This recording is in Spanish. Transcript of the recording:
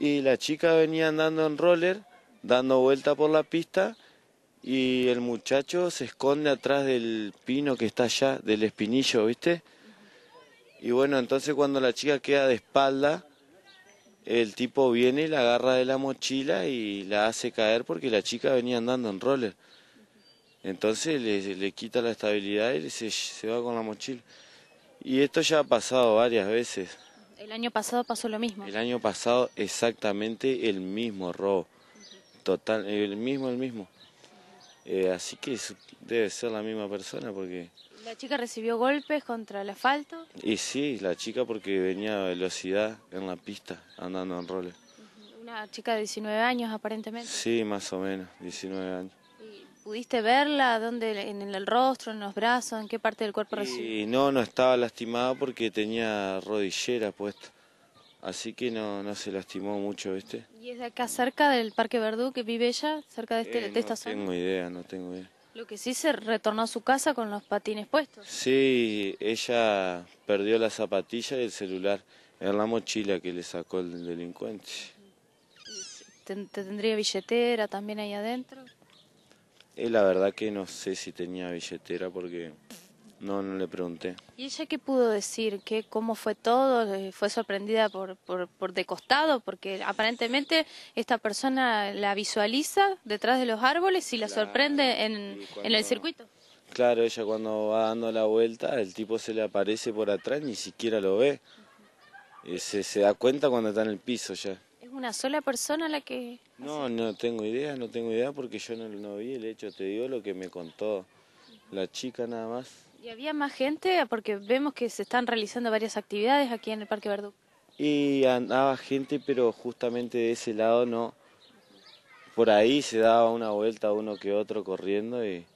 y la chica venía andando en roller, dando vuelta por la pista y el muchacho se esconde atrás del pino que está allá, del espinillo, ¿viste? Y bueno, entonces cuando la chica queda de espalda, el tipo viene, la agarra de la mochila y la hace caer porque la chica venía andando en roller. Entonces le, le quita la estabilidad y se, se va con la mochila. Y esto ya ha pasado varias veces. El año pasado pasó lo mismo. El año pasado exactamente el mismo robo. Total, el mismo, el mismo. Eh, así que debe ser la misma persona porque... ¿La chica recibió golpes contra el asfalto? Y sí, la chica porque venía a velocidad en la pista, andando en roles. Una chica de 19 años aparentemente. Sí, más o menos, 19 años. ¿Pudiste verla? ¿Dónde? ¿En el rostro? ¿En los brazos? ¿En qué parte del cuerpo recibió? No, no estaba lastimada porque tenía rodillera puesta. Así que no, no se lastimó mucho, ¿viste? ¿Y es de acá cerca del Parque Verdú que vive ella? ¿Cerca de, este, de eh, esta zona? No tengo idea, no tengo idea. Lo que sí se retornó a su casa con los patines puestos. Sí, ella perdió la zapatilla y el celular en la mochila que le sacó el delincuente. ¿Tendría billetera también ahí adentro? Y eh, la verdad que no sé si tenía billetera porque no, no le pregunté. ¿Y ella qué pudo decir? ¿Qué, ¿Cómo fue todo? Eh, ¿Fue sorprendida por, por, por de costado? Porque aparentemente esta persona la visualiza detrás de los árboles y la sorprende en, en, el circuito. Claro, ella cuando va dando la vuelta, el tipo se le aparece por atrás, ni siquiera lo ve. y eh, se, se da cuenta cuando está en el piso ya una sola persona la que... No, no tengo idea, no tengo idea porque yo no, vi el hecho, te digo lo que me contó la chica nada más. ¿Y había más gente? Porque vemos que se están realizando varias actividades aquí en el Parque Verdú. Y andaba gente, pero justamente de ese lado no. Por ahí se daba una vuelta uno que otro corriendo y